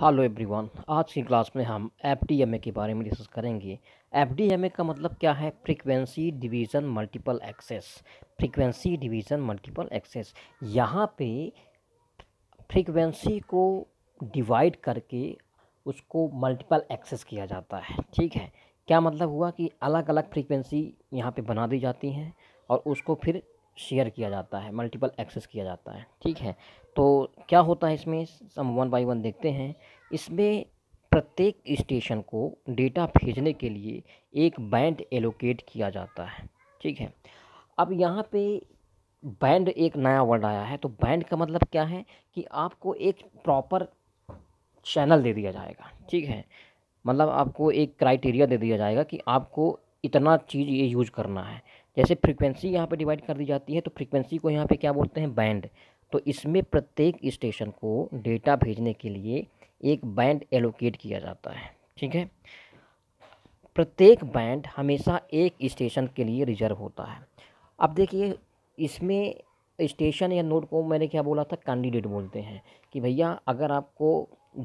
hello everyone आज की class में हम एफ डी एम ए के बारे में डिस्कस करेंगे एफ डी एम ए का मतलब क्या है frequency division multiple access frequency division multiple access यहाँ पे फ्रीक्वेंसी को डिवाइड करके उसको मल्टीपल एक्सेस किया जाता है ठीक है क्या मतलब हुआ कि अलग अलग फ्रीक्वेंसी यहाँ पे बना दी जाती हैं और उसको फिर शेयर किया जाता है मल्टीपल एक्सेस किया जाता है ठीक है तो क्या होता है इसमें हम वन बाई वन देखते हैं इसमें प्रत्येक स्टेशन को डेटा भेजने के लिए एक बैंड एलोकेट किया जाता है ठीक है अब यहाँ पे बैंड एक नया वर्ड आया है तो बैंड का मतलब क्या है कि आपको एक प्रॉपर चैनल दे दिया जाएगा ठीक है मतलब आपको एक क्राइटेरिया दे दिया जाएगा कि आपको इतना चीज़ ये यूज करना है जैसे फ्रीक्वेंसी यहाँ पे डिवाइड कर दी जाती है तो फ्रीक्वेंसी को यहाँ पे क्या बोलते हैं बैंड तो इसमें प्रत्येक स्टेशन को डेटा भेजने के लिए एक बैंड एलोकेट किया जाता है ठीक है प्रत्येक बैंड हमेशा एक स्टेशन के लिए रिजर्व होता है अब देखिए इसमें स्टेशन या नोड को मैंने क्या बोला था कैंडिडेट बोलते हैं कि भैया अगर आपको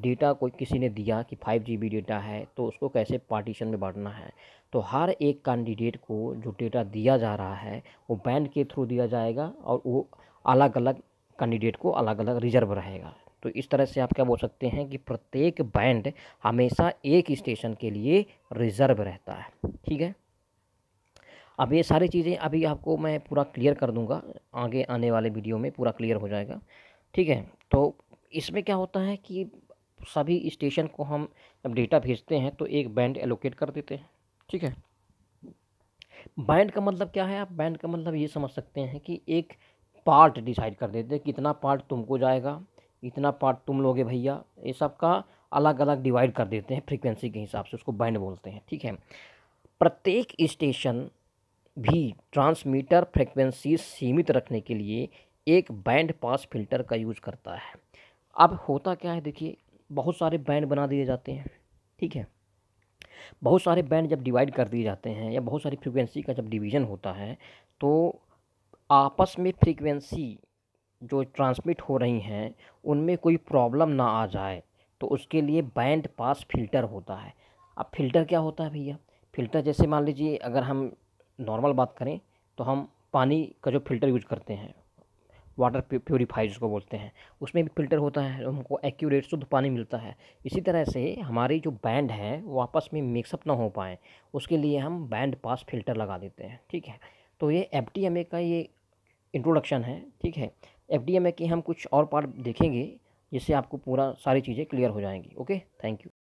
डेटा कोई किसी ने दिया कि फाइव जी डेटा है तो उसको कैसे पार्टीशन में बांटना है तो हर एक कैंडिडेट को जो डेटा दिया जा रहा है वो बैंड के थ्रू दिया जाएगा और वो अलग अलग कैंडिडेट को अलग अलग रिजर्व रहेगा तो इस तरह से आप क्या बोल सकते हैं कि प्रत्येक बैंड हमेशा एक स्टेशन के लिए रिजर्व रहता है ठीक है अब ये सारी चीज़ें अभी आपको मैं पूरा क्लियर कर दूंगा आगे आने वाले वीडियो में पूरा क्लियर हो जाएगा ठीक है तो इसमें क्या होता है कि सभी स्टेशन को हम जब डेटा भेजते हैं तो एक बैंड एलोकेट कर देते हैं ठीक है बैंड का मतलब क्या है आप बैंड का मतलब ये समझ सकते हैं कि एक पार्ट डिसाइड कर देते हैं कितना पार्ट तुमको जाएगा इतना पार्ट तुम लोगे भैया ये सब का अलग अलग डिवाइड कर देते हैं फ्रीक्वेंसी के हिसाब से उसको बैंड बोलते हैं ठीक है प्रत्येक स्टेशन भी ट्रांसमीटर फ्रीक्वेंसी सीमित रखने के लिए एक बैंड पास फिल्टर का यूज़ करता है अब होता क्या है देखिए बहुत सारे बैंड बना दिए जाते हैं ठीक है बहुत सारे बैंड जब डिवाइड कर दिए जाते हैं या बहुत सारी फ्रीक्वेंसी का जब डिवीज़न होता है तो आपस में फ्रीक्वेंसी जो ट्रांसमिट हो रही हैं उनमें कोई प्रॉब्लम ना आ जाए तो उसके लिए बैंड पास फिल्टर होता है अब फिल्टर क्या होता है भैया फिल्टर जैसे मान लीजिए अगर हम नॉर्मल बात करें तो हम पानी का जो फिल्टर यूज करते हैं वाटर प्योरीफाई जिसको बोलते हैं उसमें भी फिल्टर होता है हमको एक्यूरेट शुद्ध पानी मिलता है इसी तरह से हमारी जो बैंड है वो आपस में मिक्सअप ना हो पाए उसके लिए हम बैंड पास फिल्टर लगा देते हैं ठीक है तो ये एफ का ये इंट्रोडक्शन है ठीक है एफ डी में कि हम कुछ और पार्ट देखेंगे जिससे आपको पूरा सारी चीज़ें क्लियर हो जाएंगी ओके थैंक यू